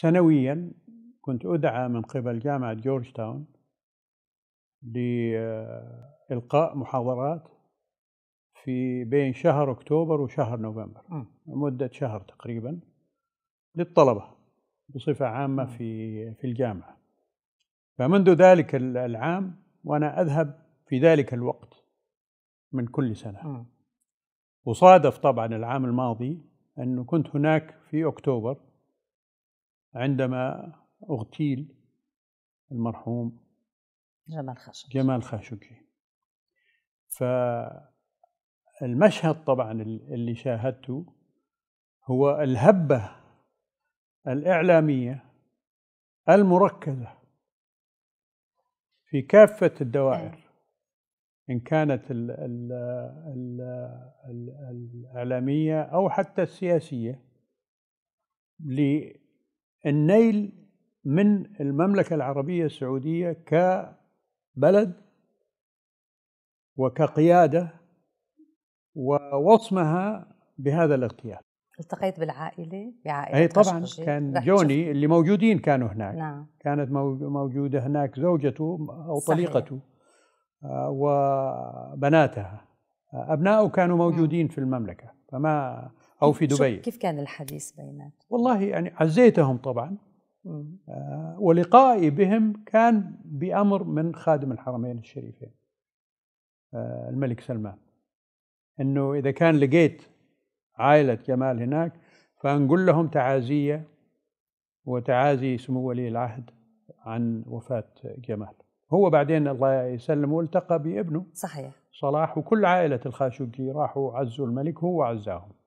سنويا كنت أدعى من قبل جامعة جورج تاون لإلقاء محاضرات في بين شهر أكتوبر وشهر نوفمبر م. مدة شهر تقريبا للطلبة بصفة عامة في في الجامعة فمنذ ذلك العام وأنا أذهب في ذلك الوقت من كل سنة م. وصادف طبعا العام الماضي أنه كنت هناك في أكتوبر عندما اغتيل المرحوم جمال خاشقجي جمال خاشقجي فالمشهد طبعا اللي شاهدته هو الهبه الاعلاميه المركزه في كافه الدوائر نعم. ان كانت الـ الـ الـ الـ الاعلاميه او حتى السياسيه النيل من المملكة العربية السعودية كبلد وكقيادة ووصمها بهذا الاغتيال التقيت بالعائلة بعائلة أي طبعا كان جوني اللي موجودين كانوا هناك نعم. كانت موجودة هناك زوجته أو صحيح. آه، وبناتها آه، أبناؤه كانوا موجودين نعم. في المملكة فما أو في دبي كيف كان الحديث بينك؟ والله يعني عزيتهم طبعا آه ولقائي بهم كان بأمر من خادم الحرمين الشريفين آه الملك سلمان أنه إذا كان لقيت عائلة جمال هناك فنقول لهم تعازية وتعازي سمو ولي العهد عن وفاة جمال هو بعدين الله يسلمه التقى بابنه صحيح صلاح وكل عائلة الخاشقجي راحوا عزوا الملك هو عزاهم